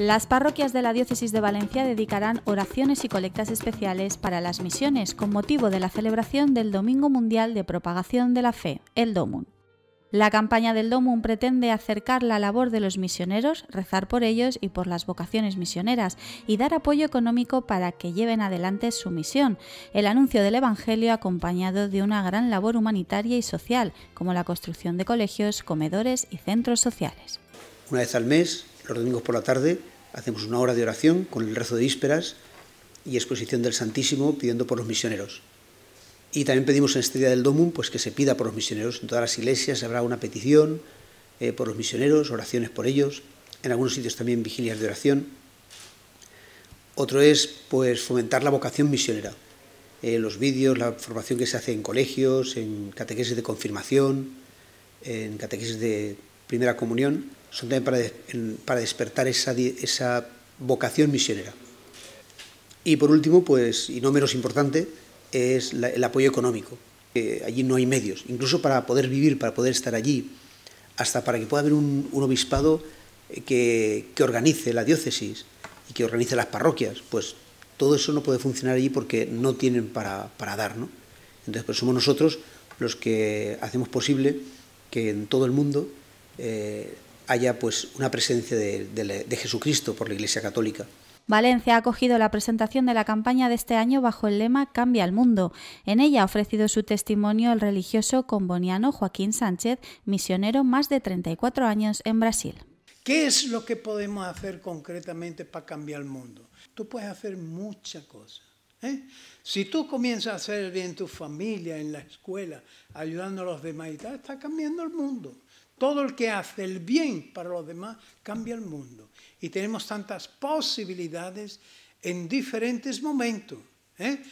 Las parroquias de la Diócesis de Valencia dedicarán oraciones y colectas especiales para las misiones con motivo de la celebración del Domingo Mundial de Propagación de la Fe, el DOMUN. La campaña del DOMUN pretende acercar la labor de los misioneros, rezar por ellos y por las vocaciones misioneras y dar apoyo económico para que lleven adelante su misión, el anuncio del Evangelio acompañado de una gran labor humanitaria y social, como la construcción de colegios, comedores y centros sociales. Una vez al mes los domingos por la tarde hacemos una hora de oración con el rezo de vísperas y exposición del Santísimo pidiendo por los misioneros. Y también pedimos en Estrella del Domum pues, que se pida por los misioneros. En todas las iglesias habrá una petición eh, por los misioneros, oraciones por ellos. En algunos sitios también vigilias de oración. Otro es pues, fomentar la vocación misionera. Eh, los vídeos, la formación que se hace en colegios, en catequesis de confirmación, en catequesis de primera comunión, son también para, despertar esa, vocación misionera. Y por último, pues, y no menos importante, es el apoyo económico. allí no hay medios, incluso para poder vivir, para poder estar allí, hasta para que pueda haber un, obispado eh, que, organice la diócesis y que organice las parroquias, pues todo eso no puede funcionar allí porque no tienen para, dar, ¿no? Entonces, pues somos nosotros los que hacemos posible que en todo el mundo eh, haya pues, una presencia de, de Jesucristo por la Iglesia Católica. Valencia ha acogido la presentación de la campaña de este año bajo el lema Cambia el mundo. En ella ha ofrecido su testimonio el religioso comboniano Joaquín Sánchez, misionero más de 34 años en Brasil. ¿Qué es lo que podemos hacer concretamente para cambiar el mundo? Tú puedes hacer muchas cosas. ¿Eh? Si tú comienzas a hacer bien en tu familia, en la escuela, ayudando a los demás está cambiando el mundo. Todo el que hace el bien para los demás cambia el mundo. Y tenemos tantas posibilidades en diferentes momentos. ¿eh?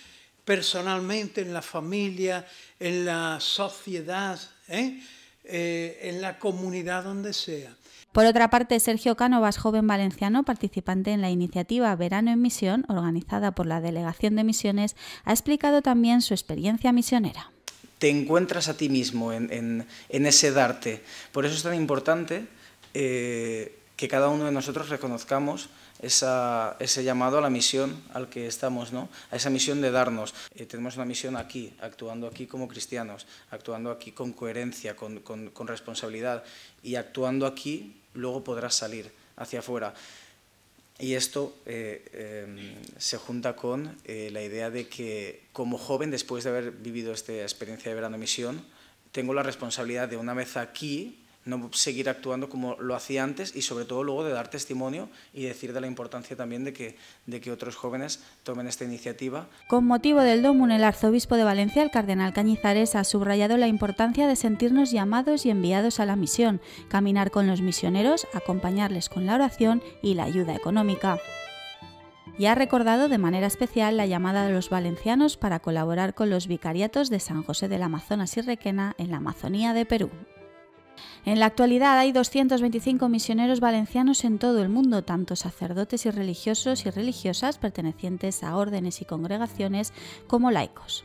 Personalmente, en la familia, en la sociedad, ¿eh? Eh, en la comunidad donde sea. Por otra parte, Sergio Cánovas, joven valenciano, participante en la iniciativa Verano en Misión, organizada por la Delegación de Misiones, ha explicado también su experiencia misionera. Te encuentras a ti mismo en, ese darte. Por eso es tan importante eh, que cada uno de nosotros reconozcamos ese llamado a la misión al que estamos, ¿no? a esa misión de darnos. Eh, tenemos una misión aquí, actuando aquí como cristianos, actuando aquí con coherencia, con, responsabilidad y actuando aquí luego podrás salir hacia afuera. Y esto eh, em, se junta con eh, la idea de que como joven, después de haber vivido esta experiencia de verano misión, tengo la responsabilidad de una vez aquí no seguir actuando como lo hacía antes y sobre todo luego de dar testimonio y decir de la importancia también de que, otros jóvenes tomen esta iniciativa. Con motivo del DOMUN, el arzobispo de Valencia, el cardenal Cañizares, ha subrayado la importancia de sentirnos llamados y enviados a la misión, caminar con los misioneros, acompañarles con la oración y la ayuda económica y ha recordado de manera especial la llamada de los valencianos para colaborar con los vicariatos de San José del Amazonas y Requena en la Amazonía de Perú. En la actualidad hay 225 misioneros valencianos en todo el mundo, tanto sacerdotes y religiosos y religiosas pertenecientes a órdenes y congregaciones como laicos.